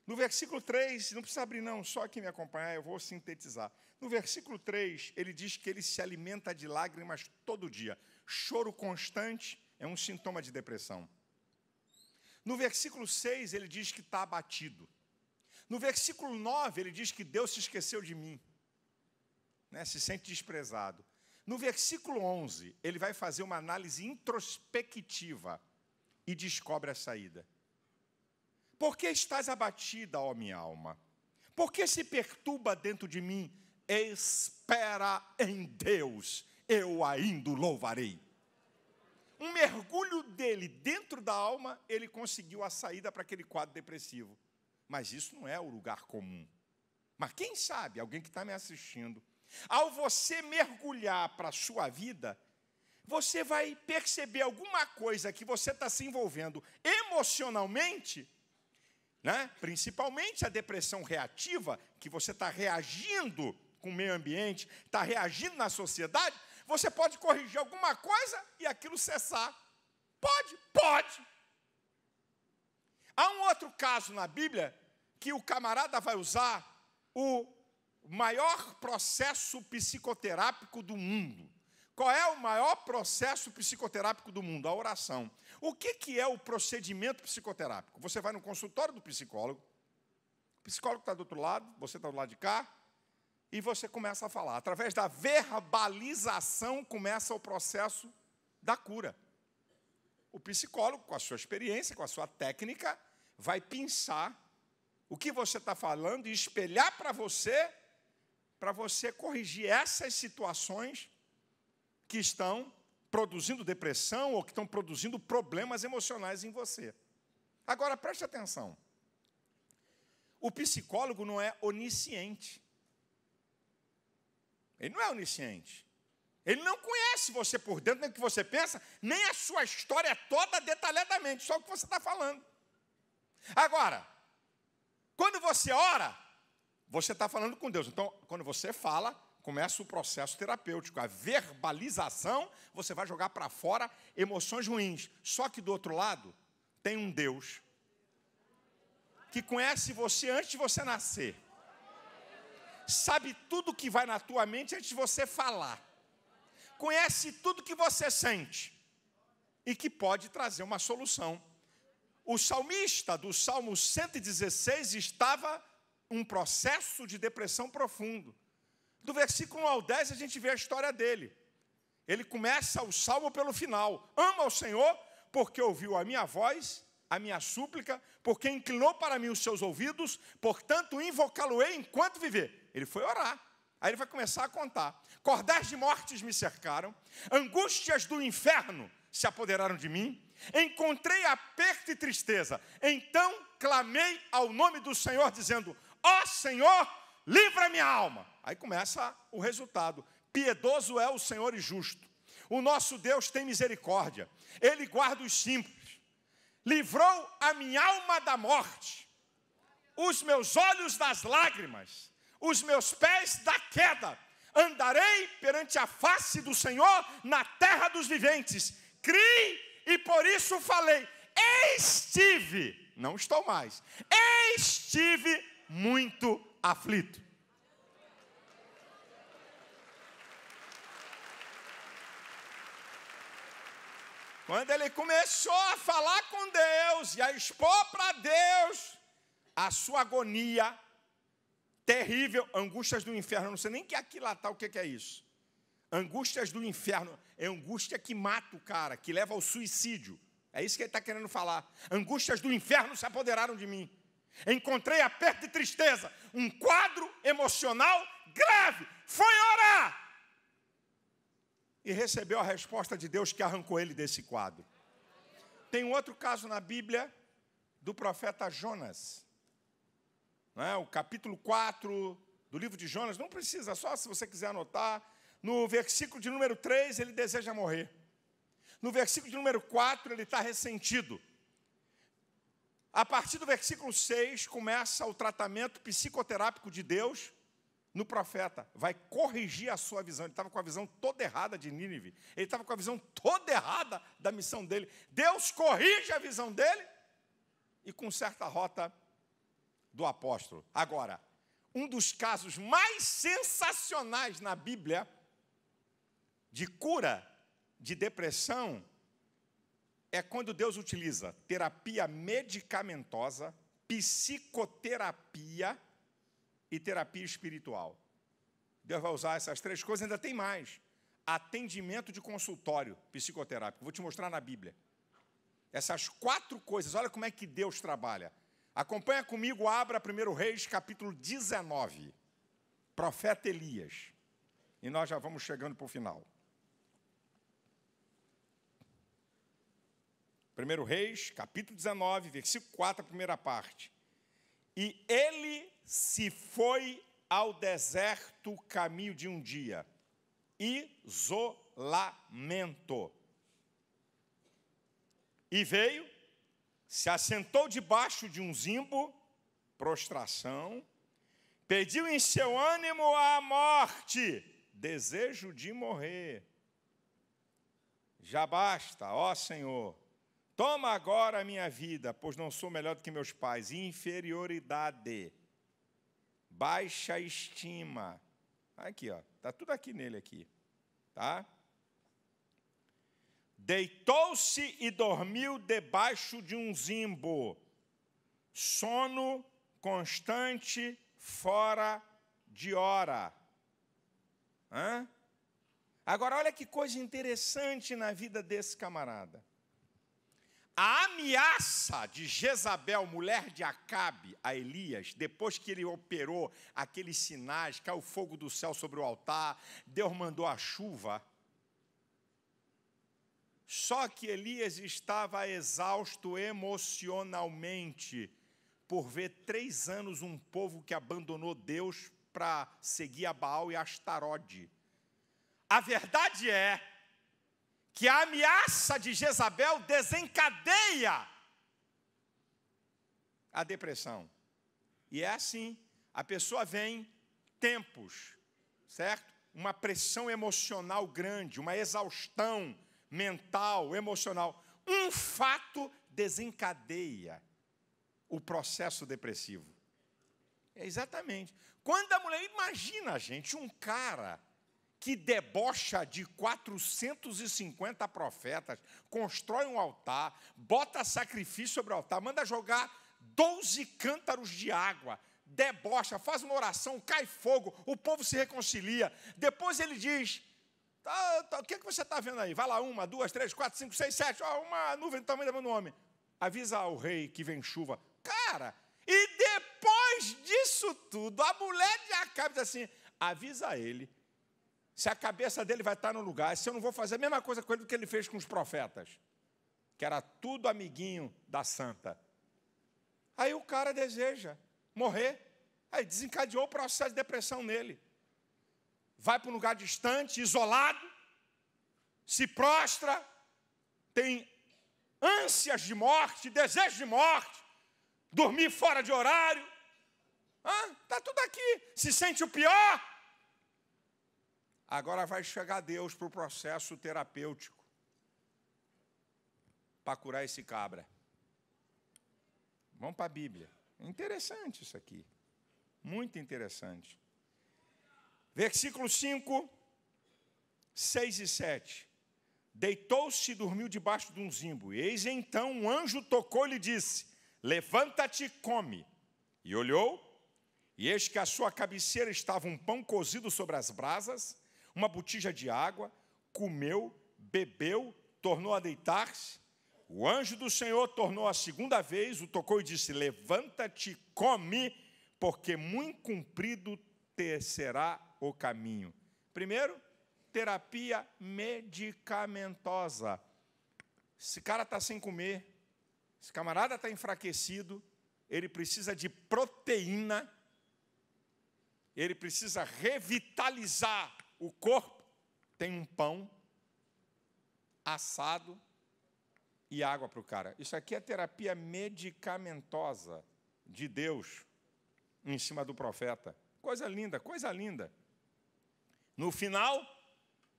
No versículo 3, não precisa abrir não, só quem me acompanhar, eu vou sintetizar. No versículo 3, ele diz que ele se alimenta de lágrimas todo dia. Choro constante é um sintoma de depressão. No versículo 6, ele diz que está abatido. No versículo 9, ele diz que Deus se esqueceu de mim, né? se sente desprezado. No versículo 11, ele vai fazer uma análise introspectiva e descobre a saída. Por que estás abatida, ó minha alma? Por que se perturba dentro de mim? Espera em Deus, eu ainda louvarei um mergulho dele dentro da alma, ele conseguiu a saída para aquele quadro depressivo. Mas isso não é o lugar comum. Mas quem sabe, alguém que está me assistindo, ao você mergulhar para a sua vida, você vai perceber alguma coisa que você está se envolvendo emocionalmente, né? principalmente a depressão reativa, que você está reagindo com o meio ambiente, está reagindo na sociedade, você pode corrigir alguma coisa e aquilo cessar. Pode, pode. Há um outro caso na Bíblia que o camarada vai usar o maior processo psicoterápico do mundo. Qual é o maior processo psicoterápico do mundo? A oração. O que, que é o procedimento psicoterápico? Você vai no consultório do psicólogo, o psicólogo está do outro lado, você está do lado de cá, e você começa a falar. Através da verbalização começa o processo da cura. O psicólogo, com a sua experiência, com a sua técnica, vai pensar o que você está falando e espelhar para você, para você corrigir essas situações que estão produzindo depressão ou que estão produzindo problemas emocionais em você. Agora preste atenção. O psicólogo não é onisciente. Ele não é onisciente. Ele não conhece você por dentro, nem o que você pensa, nem a sua história toda detalhadamente, só o que você está falando. Agora, quando você ora, você está falando com Deus. Então, quando você fala, começa o processo terapêutico, a verbalização, você vai jogar para fora emoções ruins. Só que do outro lado, tem um Deus que conhece você antes de você nascer sabe tudo que vai na tua mente antes de você falar. Conhece tudo que você sente e que pode trazer uma solução. O salmista do Salmo 116 estava um processo de depressão profundo. Do versículo 1 ao 10 a gente vê a história dele. Ele começa o salmo pelo final: Ama o Senhor, porque ouviu a minha voz a minha súplica, porque inclinou para mim os seus ouvidos, portanto invocá-lo-ei enquanto viver. Ele foi orar. Aí ele vai começar a contar. Cordais de mortes me cercaram, angústias do inferno se apoderaram de mim, encontrei aperto e tristeza. Então clamei ao nome do Senhor, dizendo: Ó oh, Senhor, livra minha alma. Aí começa o resultado. Piedoso é o Senhor e justo. O nosso Deus tem misericórdia. Ele guarda os simples livrou a minha alma da morte, os meus olhos das lágrimas, os meus pés da queda. Andarei perante a face do Senhor na terra dos viventes. Criei e por isso falei: estive, não estou mais, estive muito aflito. Quando ele começou a falar com Deus e a expor para Deus a sua agonia terrível, angústias do inferno, não sei nem que é aquilatar tá, o que é isso. Angústias do inferno é angústia que mata o cara, que leva ao suicídio. É isso que ele está querendo falar. Angústias do inferno se apoderaram de mim. Encontrei aperto e tristeza, um quadro emocional grave. Foi orar, e recebeu a resposta de Deus que arrancou ele desse quadro. Tem um outro caso na Bíblia do profeta Jonas. É? O capítulo 4 do livro de Jonas, não precisa, só se você quiser anotar. No versículo de número 3, ele deseja morrer. No versículo de número 4, ele está ressentido. A partir do versículo 6, começa o tratamento psicoterápico de Deus no profeta, vai corrigir a sua visão. Ele estava com a visão toda errada de Nínive. Ele estava com a visão toda errada da missão dele. Deus corrige a visão dele e com certa rota do apóstolo. Agora, um dos casos mais sensacionais na Bíblia de cura de depressão é quando Deus utiliza terapia medicamentosa, psicoterapia, e terapia espiritual. Deus vai usar essas três coisas, ainda tem mais. Atendimento de consultório psicoterápico. Vou te mostrar na Bíblia. Essas quatro coisas, olha como é que Deus trabalha. Acompanha comigo, abra 1 Reis, capítulo 19. Profeta Elias. E nós já vamos chegando para o final. 1 Reis, capítulo 19, versículo 4, a primeira parte. E ele se foi ao deserto caminho de um dia. Isolamento. E veio, se assentou debaixo de um zimbo, prostração, pediu em seu ânimo a morte, desejo de morrer. Já basta, ó Senhor, toma agora a minha vida, pois não sou melhor do que meus pais. Inferioridade baixa estima. Aqui, ó, tá tudo aqui nele aqui, tá? Deitou-se e dormiu debaixo de um zimbo. Sono constante fora de hora. Hã? Agora olha que coisa interessante na vida desse camarada. A ameaça de Jezabel, mulher de Acabe, a Elias, depois que ele operou aqueles sinais, caiu fogo do céu sobre o altar, Deus mandou a chuva. Só que Elias estava exausto emocionalmente por ver três anos um povo que abandonou Deus para seguir a Baal e Astarode. A verdade é que a ameaça de Jezabel desencadeia a depressão. E é assim, a pessoa vem tempos, certo? Uma pressão emocional grande, uma exaustão mental, emocional. Um fato desencadeia o processo depressivo. É exatamente. Quando a mulher imagina, gente, um cara que debocha de 450 profetas, constrói um altar, bota sacrifício sobre o altar, manda jogar 12 cântaros de água, debocha, faz uma oração, cai fogo, o povo se reconcilia. Depois ele diz: tá, tá, O que, é que você está vendo aí? Vai lá, uma, duas, três, quatro, cinco, seis, sete, ó, uma nuvem do tamanho do meu homem. Avisa ao rei que vem chuva. Cara, e depois disso tudo, a mulher de Acabe diz assim: avisa ele se a cabeça dele vai estar no lugar, se eu não vou fazer a mesma coisa com ele que ele fez com os profetas, que era tudo amiguinho da santa. Aí o cara deseja morrer, aí desencadeou o processo de depressão nele. Vai para um lugar distante, isolado, se prostra, tem ânsias de morte, desejo de morte, dormir fora de horário. Está ah, tudo aqui, se sente o pior. Agora vai chegar Deus para o processo terapêutico para curar esse cabra. Vamos para a Bíblia. Interessante isso aqui. Muito interessante. Versículo 5, 6 e 7. Deitou-se e dormiu debaixo de um zimbo. E eis então um anjo tocou-lhe e disse: Levanta-te e come. E olhou, e eis que à sua cabeceira estava um pão cozido sobre as brasas uma botija de água, comeu, bebeu, tornou a deitar-se. O anjo do Senhor tornou a segunda vez, o tocou e disse: Levanta-te, come, porque muito cumprido te será o caminho. Primeiro, terapia medicamentosa. Esse cara está sem comer, esse camarada está enfraquecido, ele precisa de proteína, ele precisa revitalizar o corpo tem um pão assado e água para o cara. Isso aqui é terapia medicamentosa de Deus em cima do profeta. Coisa linda, coisa linda. No final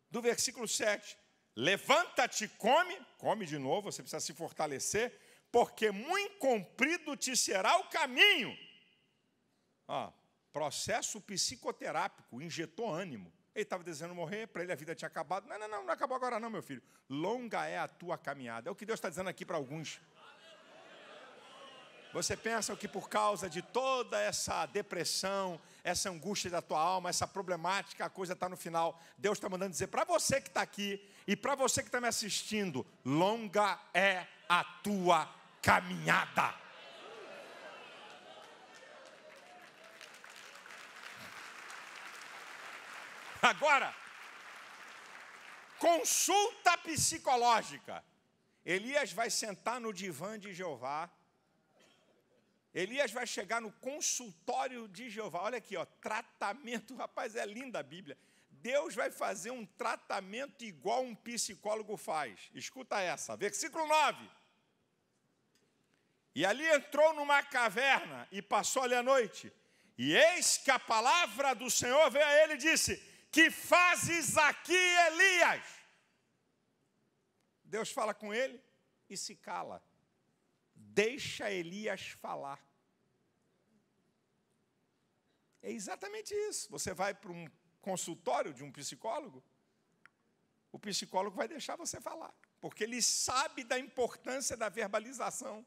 do versículo 7, levanta-te, come, come de novo, você precisa se fortalecer, porque muito comprido te será o caminho. Ó, processo psicoterápico, injetou ânimo. Ele estava desejando morrer, para ele a vida tinha acabado. Não, não, não, não acabou agora não, meu filho. Longa é a tua caminhada. É o que Deus está dizendo aqui para alguns. Você pensa que por causa de toda essa depressão, essa angústia da tua alma, essa problemática, a coisa está no final. Deus está mandando dizer para você que está aqui e para você que está me assistindo: longa é a tua caminhada. Agora, consulta psicológica. Elias vai sentar no divã de Jeová. Elias vai chegar no consultório de Jeová. Olha aqui, ó, tratamento, rapaz, é linda a Bíblia. Deus vai fazer um tratamento igual um psicólogo faz. Escuta essa, versículo 9. E ali entrou numa caverna e passou ali a noite. E eis que a palavra do Senhor veio a ele e disse: que fazes aqui, Elias? Deus fala com ele e se cala. Deixa Elias falar. É exatamente isso. Você vai para um consultório de um psicólogo, o psicólogo vai deixar você falar, porque ele sabe da importância da verbalização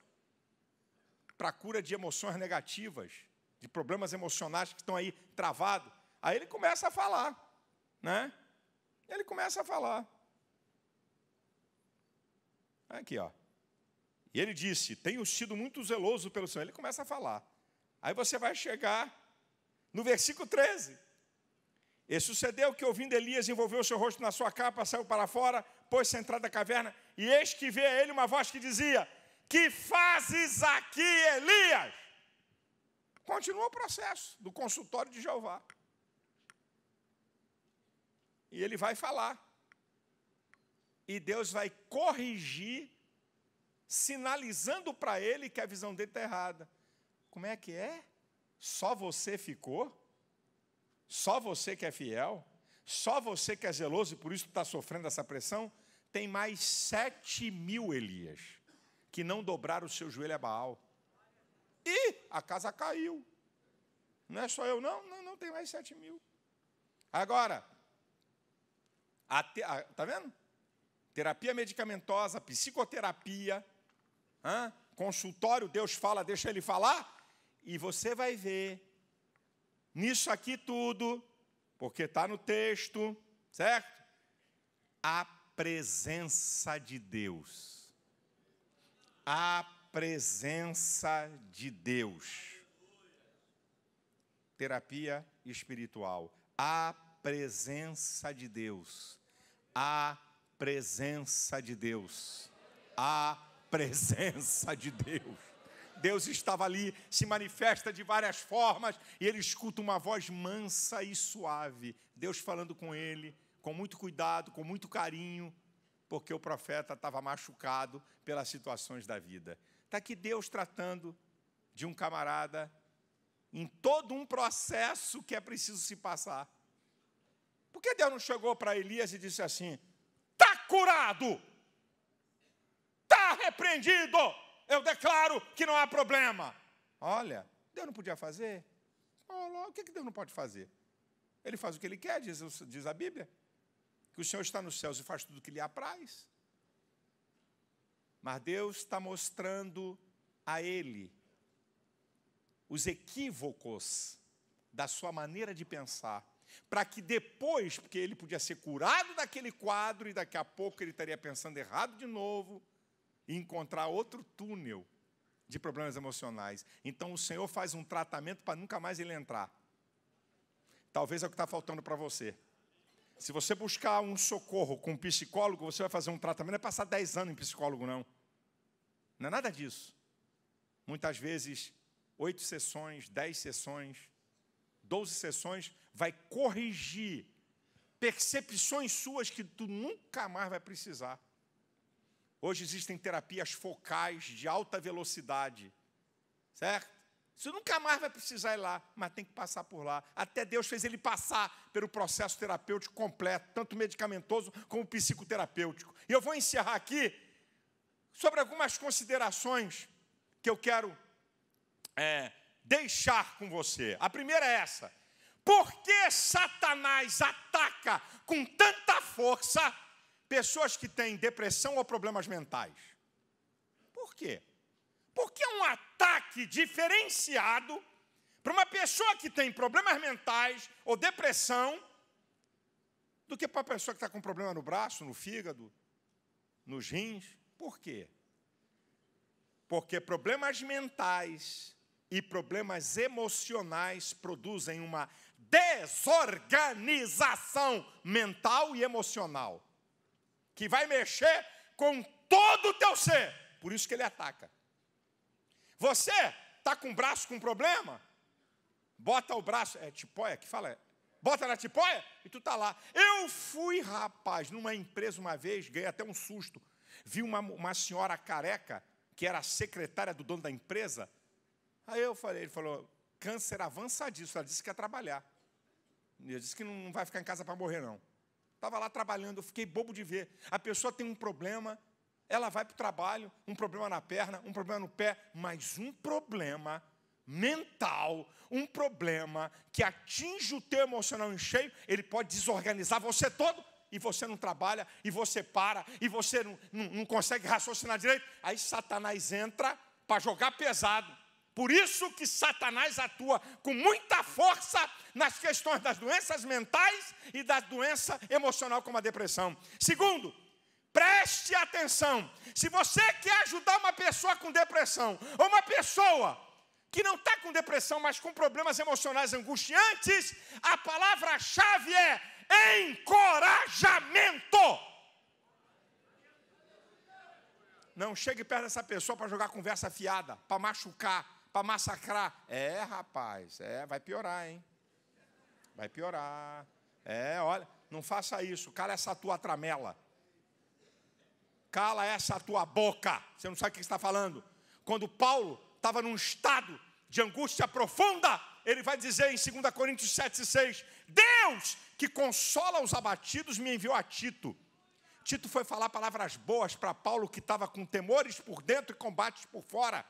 para a cura de emoções negativas, de problemas emocionais que estão aí travados. Aí ele começa a falar né? Ele começa a falar. Aqui, ó. E ele disse: Tenho sido muito zeloso pelo Senhor. Ele começa a falar. Aí você vai chegar no versículo 13. E sucedeu que, ouvindo Elias, envolveu seu rosto na sua capa, saiu para fora, pôs-se à entrada da caverna, e eis que vê a ele uma voz que dizia: Que fazes aqui, Elias? Continua o processo do consultório de Jeová. E ele vai falar. E Deus vai corrigir, sinalizando para ele que a visão dele está errada. Como é que é? Só você ficou? Só você que é fiel? Só você que é zeloso e por isso está sofrendo essa pressão? Tem mais sete mil Elias que não dobraram o seu joelho a Baal. E a casa caiu. Não é só eu, não, não, não tem mais sete mil. Agora, te, a, ah, tá vendo? Terapia medicamentosa, psicoterapia, hã? consultório, Deus fala, deixa ele falar, e você vai ver nisso aqui tudo, porque está no texto, certo? A presença de Deus. A presença de Deus. Terapia espiritual. A presença de Deus. A presença de Deus. A presença de Deus. Deus estava ali, se manifesta de várias formas, e ele escuta uma voz mansa e suave, Deus falando com ele, com muito cuidado, com muito carinho, porque o profeta estava machucado pelas situações da vida. Está aqui Deus tratando de um camarada em todo um processo que é preciso se passar. Por que Deus não chegou para Elias e disse assim: está curado, está repreendido, eu declaro que não há problema? Olha, Deus não podia fazer? Olha, o que, Deus não pode fazer? Ele faz o que ele quer, diz, diz a Bíblia. Que o Senhor está nos céus e faz tudo o que lhe apraz. Mas Deus está mostrando a ele os equívocos da sua maneira de pensar para que depois, porque ele podia ser curado daquele quadro e daqui a pouco ele estaria pensando errado de novo e encontrar outro túnel de problemas emocionais. Então o Senhor faz um tratamento para nunca mais ele entrar. Talvez é o que está faltando para você. Se você buscar um socorro com um psicólogo, você vai fazer um tratamento, não é passar 10 anos em psicólogo, não. Não é nada disso. Muitas vezes, oito sessões, dez sessões, 12 sessões, vai corrigir percepções suas que tu nunca mais vai precisar. Hoje existem terapias focais de alta velocidade, certo? Você nunca mais vai precisar ir lá, mas tem que passar por lá. Até Deus fez ele passar pelo processo terapêutico completo, tanto medicamentoso como psicoterapêutico. E eu vou encerrar aqui sobre algumas considerações que eu quero é, deixar com você. A primeira é essa. Por que Satanás ataca com tanta força pessoas que têm depressão ou problemas mentais? Por quê? Porque é um ataque diferenciado para uma pessoa que tem problemas mentais ou depressão do que para a pessoa que está com problema no braço, no fígado, nos rins. Por quê? Porque problemas mentais e problemas emocionais produzem uma desorganização mental e emocional que vai mexer com todo o teu ser. Por isso que ele ataca. Você está com o braço com problema? Bota o braço, é tipóia que fala? Bota na tipóia e tu tá lá. Eu fui, rapaz, numa empresa uma vez, ganhei até um susto. Vi uma, uma senhora careca, que era secretária do dono da empresa, Aí eu falei, ele falou, câncer avançadíssimo, ela disse que ia trabalhar. E eu disse que não vai ficar em casa para morrer, não. Estava lá trabalhando, eu fiquei bobo de ver. A pessoa tem um problema, ela vai para o trabalho, um problema na perna, um problema no pé, mas um problema mental, um problema que atinge o teu emocional em cheio, ele pode desorganizar você todo e você não trabalha, e você para, e você não, não, não consegue raciocinar direito. Aí Satanás entra para jogar pesado. Por isso que Satanás atua com muita força nas questões das doenças mentais e da doença emocional, como a depressão. Segundo, preste atenção: se você quer ajudar uma pessoa com depressão, ou uma pessoa que não está com depressão, mas com problemas emocionais angustiantes, a palavra-chave é encorajamento. Não chegue perto dessa pessoa para jogar conversa fiada, para machucar para massacrar. É, rapaz, é, vai piorar, hein? Vai piorar. É, olha, não faça isso. Cala essa tua tramela. Cala essa tua boca. Você não sabe o que está falando. Quando Paulo estava num estado de angústia profunda, ele vai dizer em 2 Coríntios 7,6: Deus que consola os abatidos me enviou a Tito. Tito foi falar palavras boas para Paulo, que estava com temores por dentro e combates por fora.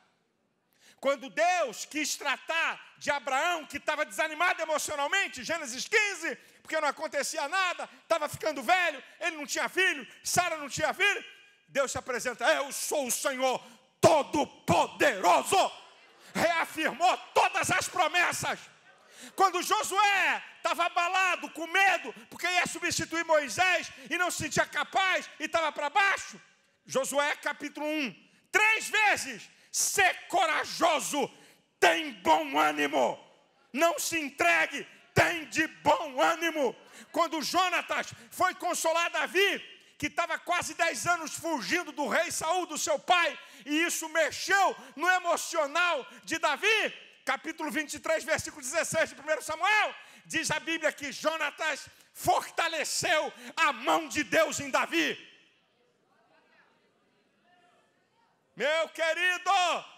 Quando Deus quis tratar de Abraão, que estava desanimado emocionalmente, Gênesis 15, porque não acontecia nada, estava ficando velho, ele não tinha filho, Sara não tinha filho, Deus se apresenta: Eu sou o Senhor Todo-Poderoso, reafirmou todas as promessas. Quando Josué estava abalado, com medo, porque ia substituir Moisés e não se sentia capaz e estava para baixo, Josué capítulo 1, três vezes ser corajoso, tem bom ânimo. Não se entregue, tem de bom ânimo. Quando Jonatas foi consolar Davi, que estava quase 10 anos fugindo do rei Saul, do seu pai, e isso mexeu no emocional de Davi, capítulo 23, versículo 16 de 1 Samuel, diz a Bíblia que Jonatas fortaleceu a mão de Deus em Davi. Meu querido,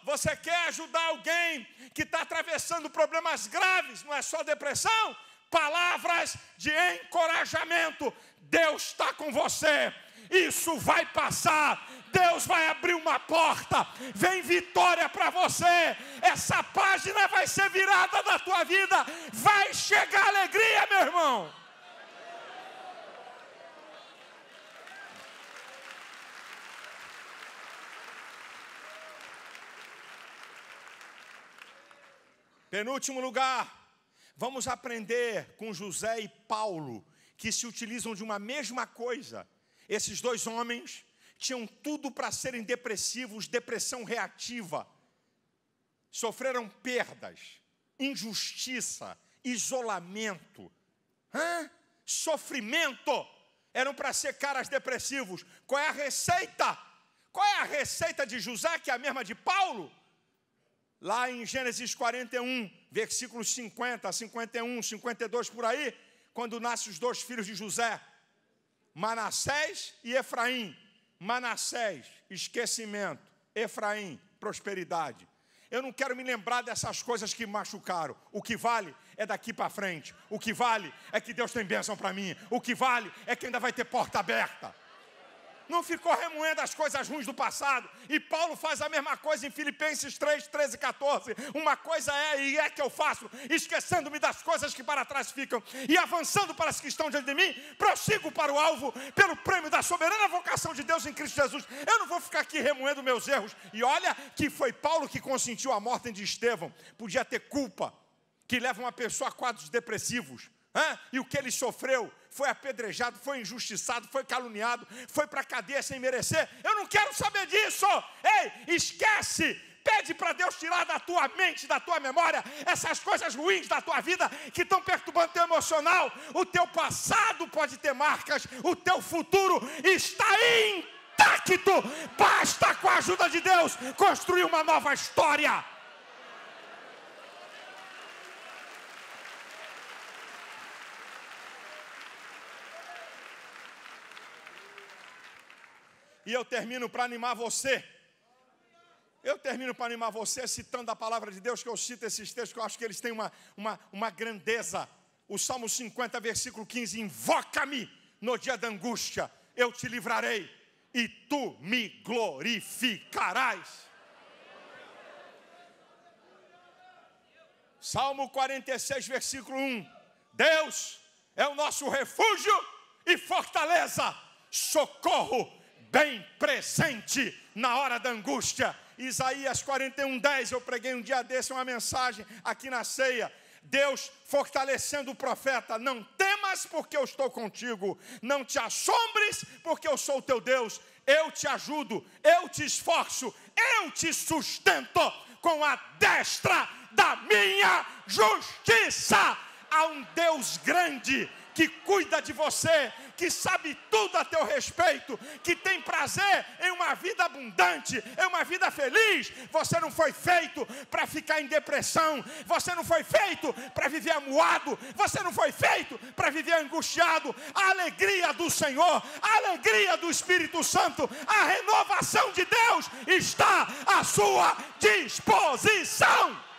você quer ajudar alguém que está atravessando problemas graves, não é só depressão? Palavras de encorajamento. Deus está com você. Isso vai passar. Deus vai abrir uma porta. Vem vitória para você. Essa página vai ser virada da tua vida. Vai chegar alegria, meu irmão. Penúltimo lugar, vamos aprender com José e Paulo, que se utilizam de uma mesma coisa. Esses dois homens tinham tudo para serem depressivos, depressão reativa. Sofreram perdas, injustiça, isolamento, Hã? sofrimento. Eram para ser caras depressivos. Qual é a receita? Qual é a receita de José, que é a mesma de Paulo? lá em Gênesis 41, versículos 50, 51, 52 por aí, quando nascem os dois filhos de José, Manassés e Efraim. Manassés, esquecimento, Efraim, prosperidade. Eu não quero me lembrar dessas coisas que machucaram. O que vale é daqui para frente. O que vale é que Deus tem bênção para mim. O que vale é que ainda vai ter porta aberta não ficou remoendo as coisas ruins do passado. E Paulo faz a mesma coisa em Filipenses 3, 13 e 14. Uma coisa é e é que eu faço, esquecendo-me das coisas que para trás ficam e avançando para as que estão diante de mim, prossigo para o alvo pelo prêmio da soberana vocação de Deus em Cristo Jesus. Eu não vou ficar aqui remoendo meus erros. E olha que foi Paulo que consentiu a morte de Estevão. Podia ter culpa que leva uma pessoa a quadros depressivos. Hein? E o que ele sofreu, foi apedrejado, foi injustiçado, foi caluniado, foi para a cadeia sem merecer. Eu não quero saber disso. Ei, esquece! Pede para Deus tirar da tua mente, da tua memória, essas coisas ruins da tua vida que estão perturbando teu emocional. O teu passado pode ter marcas, o teu futuro está intacto. Basta com a ajuda de Deus construir uma nova história. e eu termino para animar você. Eu termino para animar você citando a palavra de Deus, que eu cito esses textos, que eu acho que eles têm uma, uma, uma grandeza. O Salmo 50, versículo 15: Invoca-me no dia da angústia, eu te livrarei e tu me glorificarás. Salmo 46, versículo 1: Deus é o nosso refúgio e fortaleza, socorro bem presente na hora da angústia. Isaías 41, 10, eu preguei um dia desse uma mensagem aqui na ceia. Deus fortalecendo o profeta: Não temas, porque eu estou contigo. Não te assombres, porque eu sou o teu Deus. Eu te ajudo, eu te esforço, eu te sustento com a destra da minha justiça. Há um Deus grande que cuida de você, que sabe tudo a teu respeito, que tem prazer em uma vida abundante, em uma vida feliz. Você não foi feito para ficar em depressão, você não foi feito para viver amuado, você não foi feito para viver angustiado. A alegria do Senhor, a alegria do Espírito Santo, a renovação de Deus está à sua disposição.